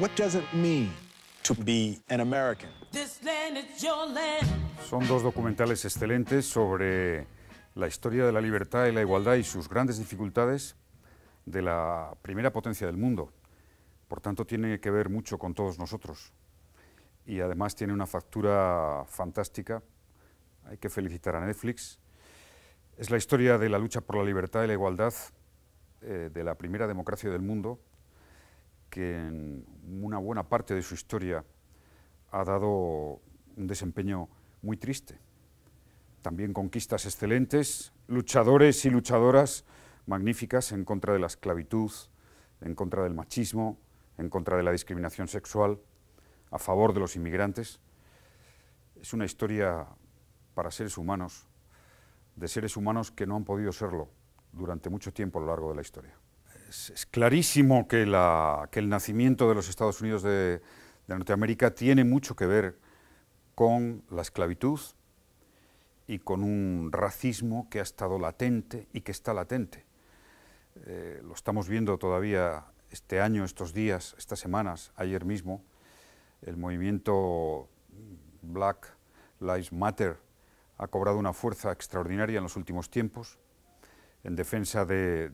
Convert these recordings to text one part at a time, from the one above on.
What does it mean to Son dos documentales excelentes sobre la historia de la libertad y la igualdad y sus grandes dificultades de la primera potencia del mundo. Por tanto, tiene que ver mucho con todos nosotros. Y además tiene una factura fantástica. Hay que felicitar a Netflix. Es la historia de la lucha por la libertad y la igualdad eh, de la primera democracia del mundo, que en una buena parte de su historia ha dado un desempeño muy triste. También conquistas excelentes, luchadores y luchadoras magníficas en contra de la esclavitud, en contra del machismo, en contra de la discriminación sexual, a favor de los inmigrantes. Es una historia para seres humanos, de seres humanos que no han podido serlo durante mucho tiempo a lo largo de la historia es, clarísimo que, el nacimiento de los Estados Unidos de, Norteamérica tiene mucho que ver con la esclavitud y con un racismo que ha estado latente y que está latente. Eh, lo estamos viendo todavía este año, estos días, estas semanas, ayer mismo, el movimiento Black Lives Matter ha cobrado una fuerza extraordinaria en los últimos tiempos en defensa de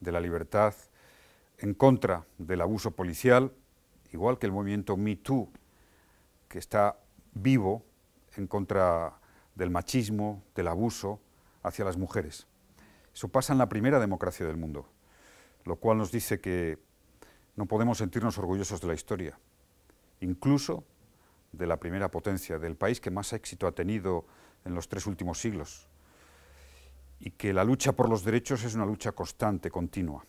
de la libertad, en contra del abuso policial, igual que el movimiento MeToo, que está vivo en contra del machismo, del abuso hacia las mujeres. Eso pasa en la primera democracia del mundo, lo cual nos dice que no podemos sentirnos orgullosos de la historia, incluso de la primera potencia, del país que más éxito ha tenido en los tres últimos siglos, y que la lucha por los derechos es una lucha constante, continua,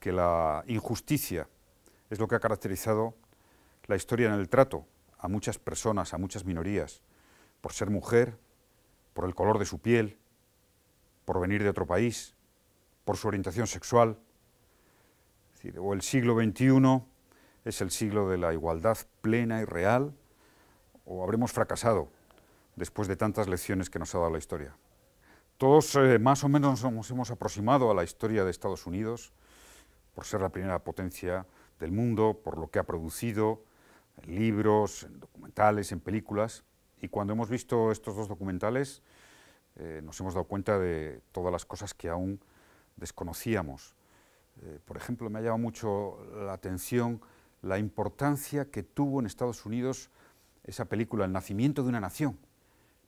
que la injusticia es lo que ha caracterizado la historia en el trato a muchas personas, a muchas minorías, por ser mujer, por el color de su piel, por venir de otro país, por su orientación sexual. o el siglo XXI es el siglo de la igualdad plena y real, o habremos fracasado después de tantas lecciones que nos ha dado la historia. Todos eh, más o menos nos hemos aproximado a la historia de Estados Unidos por ser la primera potencia del mundo, por lo que ha producido en libros, en documentales, en películas. Y cuando hemos visto estos dos documentales eh, nos hemos dado cuenta de todas las cosas que aún desconocíamos. Eh, por ejemplo, me ha llamado mucho la atención la importancia que tuvo en Estados Unidos esa película, El nacimiento de una nación,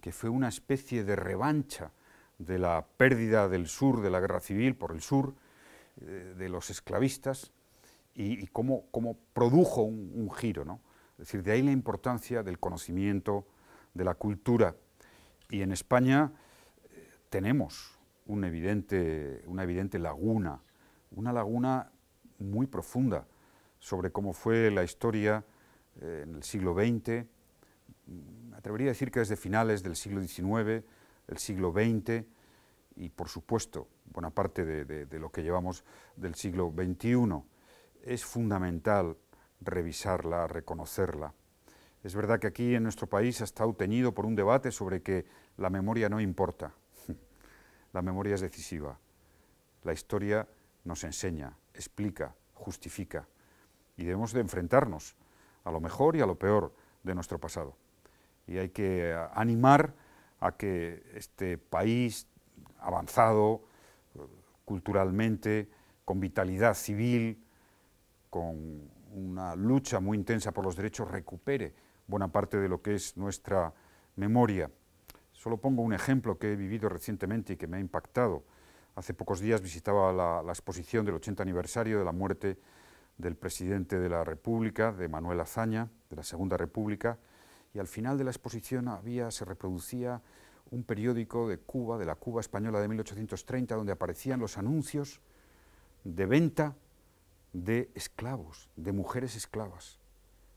que fue una especie de revancha de la pérdida del sur, de la guerra civil por el sur, eh, de los esclavistas, y, cómo, produjo un, giro. ¿no? Es decir, de ahí la importancia del conocimiento, de la cultura. Y en España eh, tenemos una evidente laguna, una laguna muy profunda sobre cómo fue la historia eh, en el siglo XX, me atrevería a decir que desde finales del siglo XIX, el siglo XX y, por supuesto, buena parte de, lo que llevamos del siglo XXI. Es fundamental revisarla, reconocerla. Es verdad que aquí en nuestro país ha estado teñido por un debate sobre que la memoria no importa. La memoria es decisiva. La historia nos enseña, explica, justifica. Y debemos de enfrentarnos a lo mejor y a lo peor de nuestro pasado. Y hay que animar a que este país avanzado culturalmente, con vitalidad civil, con una lucha muy intensa por los derechos, recupere buena parte de lo que es nuestra memoria. Solo pongo un ejemplo que he vivido recientemente y que me ha impactado. Hace pocos días visitaba la, exposición del 80 aniversario de la muerte del presidente de la República, de Manuel Azaña, de la Segunda República, y al final de la exposición había, se reproducía un periódico de Cuba, de la Cuba española de 1830, donde aparecían los anuncios de venta de esclavos, de mujeres esclavas.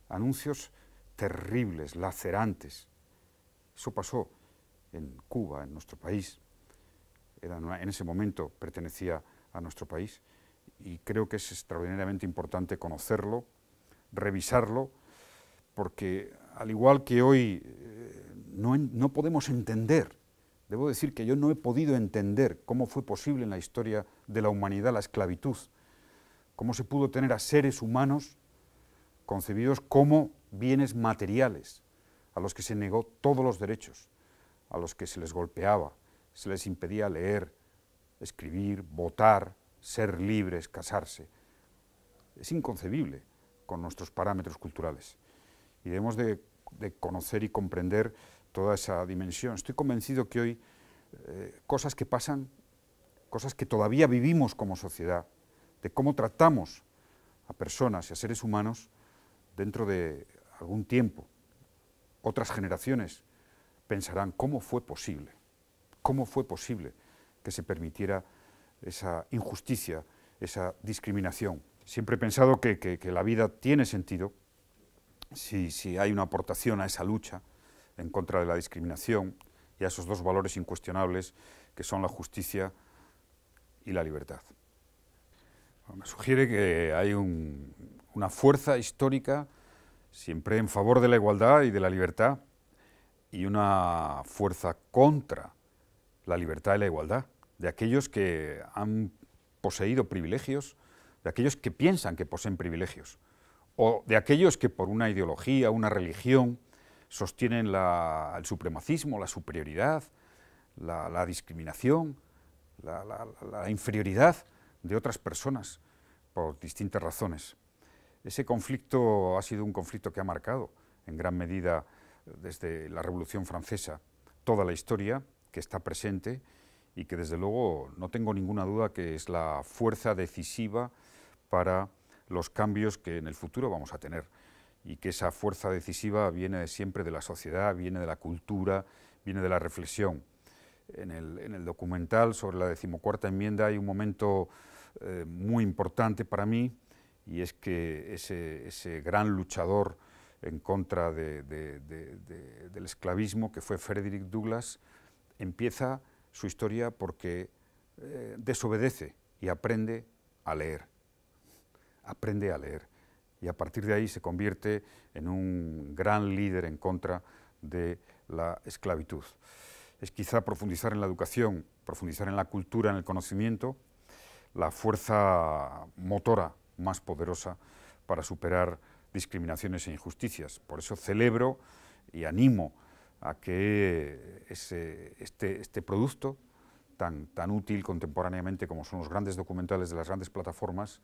Anuncios terribles, lacerantes. Eso pasó en Cuba, en nuestro país. en ese momento pertenecía a nuestro país y creo que es extraordinariamente importante conocerlo, revisarlo, porque al igual que hoy eh, no, podemos entender, debo decir que yo no he podido entender cómo fue posible en la historia de la humanidad la esclavitud, cómo se pudo tener a seres humanos concebidos como bienes materiales, a los que se negó todos los derechos, a los que se les golpeaba, se les impedía leer, escribir, votar, ser libres, casarse. Es inconcebible con nuestros parámetros culturales y debemos de, conocer y comprender toda esa dimensión. Estoy convencido que hoy eh, cosas que pasan, cosas que todavía vivimos como sociedad, de cómo tratamos a personas y a seres humanos dentro de algún tiempo, otras generaciones pensarán cómo fue posible, cómo fue posible que se permitiera esa injusticia, esa discriminación. Siempre he pensado que la vida tiene sentido si, hay una aportación a esa lucha en contra de la discriminación y a esos dos valores incuestionables que son la justicia y la libertad. Me sugiere que hay una fuerza histórica siempre en favor de la igualdad y de la libertad y una fuerza contra la libertad y la igualdad de aquellos que han poseído privilegios, de aquellos que piensan que poseen privilegios o de aquellos que por una ideología, una religión, sostienen el supremacismo, la superioridad, la, discriminación, la, inferioridad de otras personas por distintas razones. Ese conflicto ha sido un conflicto que ha marcado en gran medida desde la Revolución Francesa toda la historia que está presente y que desde luego no tengo ninguna duda que es la fuerza decisiva para los cambios que en el futuro vamos a tener y que esa fuerza decisiva viene siempre de la sociedad, viene de la cultura, viene de la reflexión. En el, documental sobre la decimocuarta enmienda hay un momento eh, muy importante para mí y es que ese, gran luchador en contra del esclavismo, que fue Frederick Douglass, empieza su historia porque eh, desobedece y aprende a leer aprende a leer y a partir de ahí se convierte en un gran líder en contra de la esclavitud. Es quizá profundizar en la educación, profundizar en la cultura, en el conocimiento, la fuerza motora más poderosa para superar discriminaciones e injusticias. Por eso celebro y animo a que este, este, producto tan, tan útil contemporáneamente como son los grandes documentales de las grandes plataformas,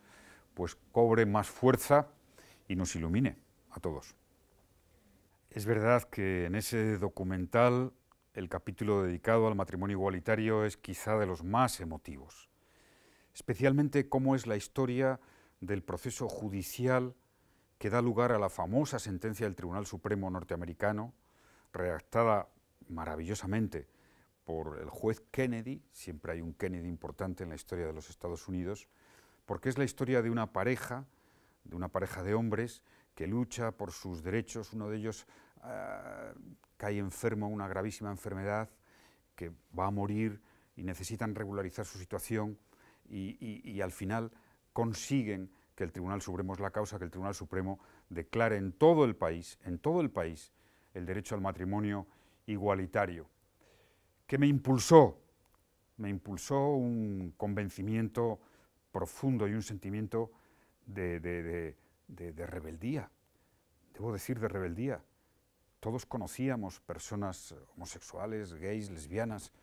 pues cobre más fuerza y nos ilumine a todos. Es verdad que en ese documental el capítulo dedicado al matrimonio igualitario es quizá de los más emotivos, especialmente cómo es la historia del proceso judicial que da lugar a la famosa sentencia del Tribunal Supremo norteamericano, redactada maravillosamente por el juez Kennedy, siempre hay un Kennedy importante en la historia de los Estados Unidos, porque es la historia de una pareja, de una pareja de hombres que lucha por sus derechos, uno de ellos ah, cae enfermo, una gravísima enfermedad, que va a morir y necesitan regularizar su situación y, al final consiguen que el Tribunal Supremo es la causa, que el Tribunal Supremo declare en todo el país, en todo el país, el derecho al matrimonio igualitario, que me impulsó, me impulsó un convencimiento profundo y un sentimiento de, rebeldía, debo decir de rebeldía. Todos conocíamos personas homosexuales, gays, lesbianas,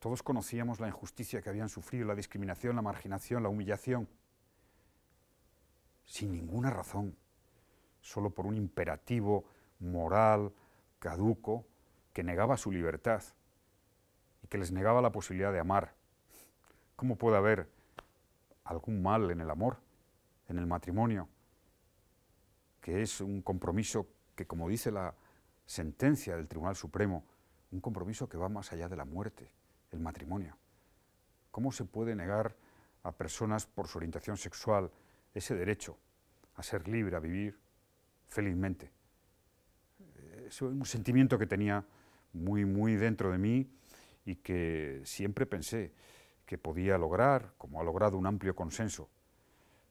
todos conocíamos la injusticia que habían sufrido, la discriminación, la marginación, la humillación, sin ninguna razón, solo por un imperativo moral, caduco, que negaba su libertad y que les negaba la posibilidad de amar. ¿Cómo puede haber algún mal en el amor, en el matrimonio, que es un compromiso que, como dice la sentencia del Tribunal Supremo, un compromiso que va más allá de la muerte, el matrimonio. ¿Cómo se puede negar a personas por su orientación sexual ese derecho a ser libre, a vivir felizmente? Eh, es un sentimiento que tenía muy, muy dentro de mí y que siempre pensé, que podía lograr, como ha logrado un amplio consenso.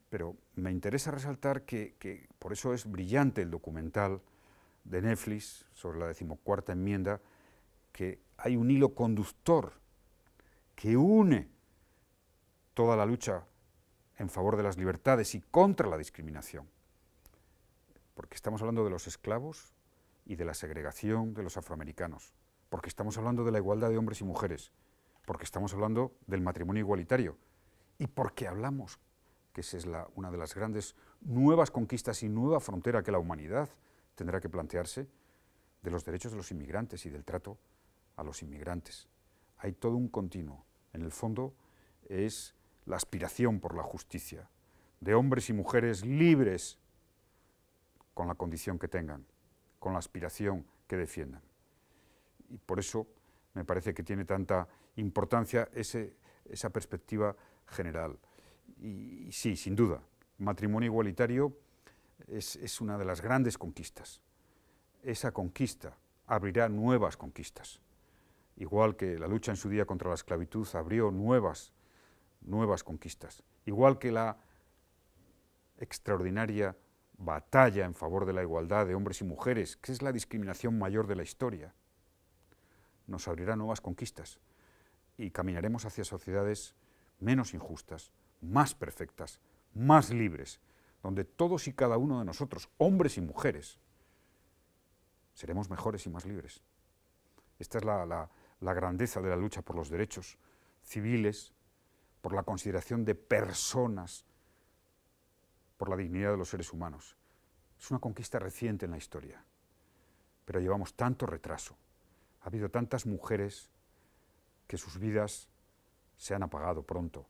Pero me interesa resaltar que, por eso es brillante el documental de Netflix sobre la decimocuarta enmienda, que hay un hilo conductor que une toda la lucha en favor de las libertades y contra la discriminación. Porque estamos hablando de los esclavos y de la segregación de los afroamericanos, porque estamos hablando de la igualdad de hombres y mujeres, porque estamos hablando del matrimonio igualitario y porque hablamos, que esa es una de las grandes nuevas conquistas y nueva frontera que la humanidad tendrá que plantearse, de los derechos de los inmigrantes y del trato a los inmigrantes. Hay todo un continuo. En el fondo es la aspiración por la justicia de hombres y mujeres libres con la condición que tengan, con la aspiración que defiendan. Y por eso me parece que tiene tanta importancia esa perspectiva general. Y, sí, sin duda, matrimonio igualitario es, una de las grandes conquistas. Esa conquista abrirá nuevas conquistas. Igual que la lucha en su día contra la esclavitud abrió nuevas conquistas. Igual que la extraordinaria batalla en favor de la igualdad de hombres y mujeres, que es la discriminación mayor de la historia, nos abrirá nuevas conquistas y caminaremos hacia sociedades menos injustas, más perfectas, más libres, donde todos y cada uno de nosotros, hombres y mujeres, seremos mejores y más libres. Esta es la, grandeza de la lucha por los derechos civiles, por la consideración de personas, por la dignidad de los seres humanos. Es una conquista reciente en la historia, pero llevamos tanto retraso ha habido tantas mujeres que sus vidas se han apagado pronto.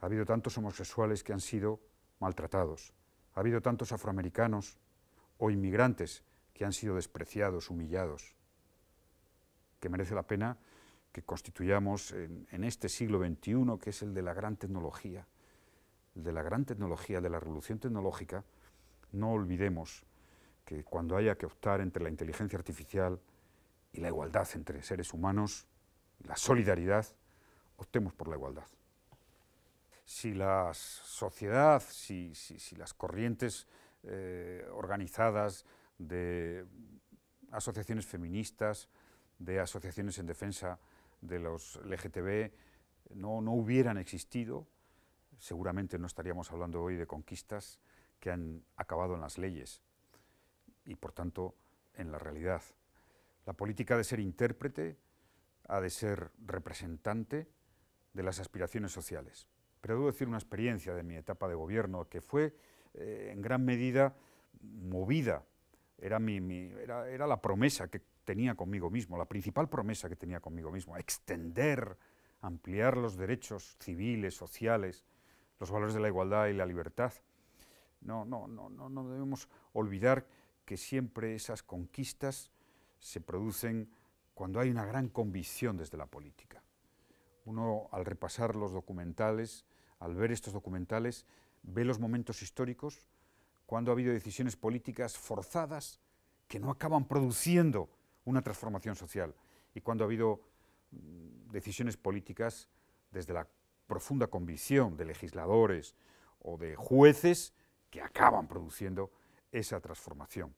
Ha habido tantos homosexuales que han sido maltratados. Ha habido tantos afroamericanos o inmigrantes que han sido despreciados, humillados, que merece la pena que constituyamos en, este siglo XXI, que es el de la gran tecnología, el de la gran tecnología, de la revolución tecnológica, no olvidemos que cuando haya que optar entre la inteligencia artificial, y la igualdad entre seres humanos, la solidaridad, optemos por la igualdad. Si la sociedad, si, las corrientes eh, organizadas de asociaciones feministas, de asociaciones en defensa de los LGTB no hubieran existido, seguramente no estaríamos hablando hoy de conquistas que han acabado en las leyes y por tanto en la realidad. La política de ser intérprete, ha de ser representante de las aspiraciones sociales. Pero debo decir una experiencia de mi etapa de gobierno que fue eh, en gran medida movida. Era, era, la promesa que tenía conmigo mismo, la principal promesa que tenía conmigo mismo, extender, ampliar los derechos civiles, sociales, los valores de la igualdad y la libertad. no, no, no, no debemos olvidar que siempre esas conquistas se producen cuando hay una gran convicción desde la política. Uno al repasar los documentales, al ver estos documentales, ve los momentos históricos cuando ha habido decisiones políticas forzadas que no acaban produciendo una transformación social y cuando ha habido mm, decisiones políticas desde la profunda convicción de legisladores o de jueces que acaban produciendo esa transformación.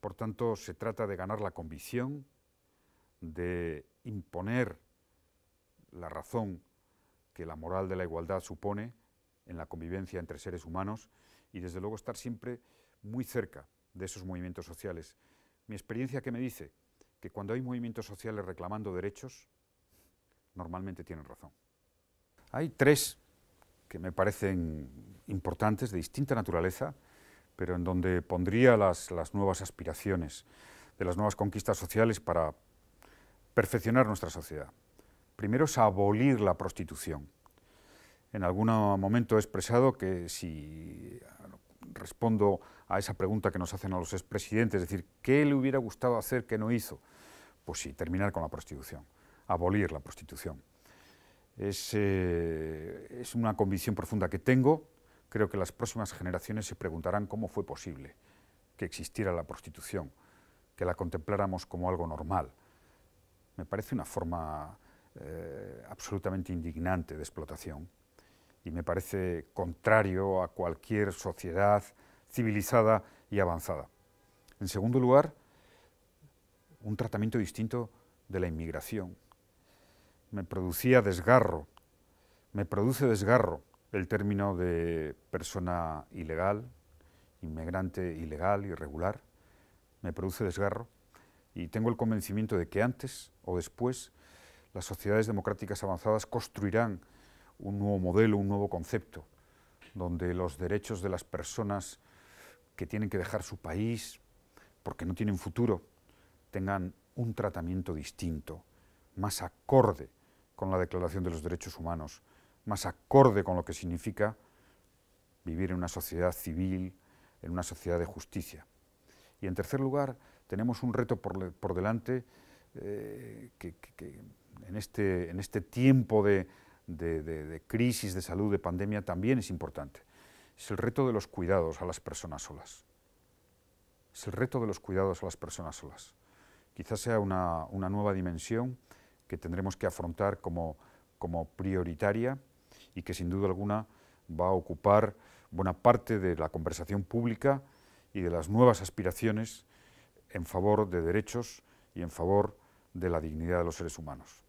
Por tanto, se trata de ganar la convicción, de imponer la razón que la moral de la igualdad supone en la convivencia entre seres humanos y desde luego estar siempre muy cerca de esos movimientos sociales. Mi experiencia que me dice que cuando hay movimientos sociales reclamando derechos, normalmente tienen razón. Hay tres que me parecen importantes de distinta naturaleza, pero en donde pondría las, nuevas aspiraciones de las nuevas conquistas sociales para perfeccionar nuestra sociedad. Primero es abolir la prostitución. En algún momento he expresado que si respondo a esa pregunta que nos hacen a los expresidentes, es decir, ¿qué le hubiera gustado hacer que no hizo? Pues sí, terminar con la prostitución, abolir la prostitución. Es, eh, es una convicción profunda que tengo Creo que las próximas generaciones se preguntarán cómo fue posible que existiera la prostitución, que la contempláramos como algo normal. Me parece una forma eh, absolutamente indignante de explotación y me parece contrario a cualquier sociedad civilizada y avanzada. En segundo lugar, un tratamiento distinto de la inmigración. Me producía desgarro, me produce desgarro el término de persona ilegal, inmigrante ilegal, irregular, me produce desgarro y tengo el convencimiento de que antes o después las sociedades democráticas avanzadas construirán un nuevo modelo, un nuevo concepto, donde los derechos de las personas que tienen que dejar su país porque no tienen futuro tengan un tratamiento distinto, más acorde con la Declaración de los Derechos Humanos más acorde con lo que significa vivir en una sociedad civil, en una sociedad de justicia. Y en tercer lugar, tenemos un reto por, delante eh, que, en, este, en, este, tiempo de, crisis de salud, de pandemia, también es importante. Es el reto de los cuidados a las personas solas. Es el reto de los cuidados a las personas solas. Quizás sea una, nueva dimensión que tendremos que afrontar como prioritaria y que sin duda alguna va a ocupar buena parte de la conversación pública y de las nuevas aspiraciones en favor de derechos y en favor de la dignidad de los seres humanos.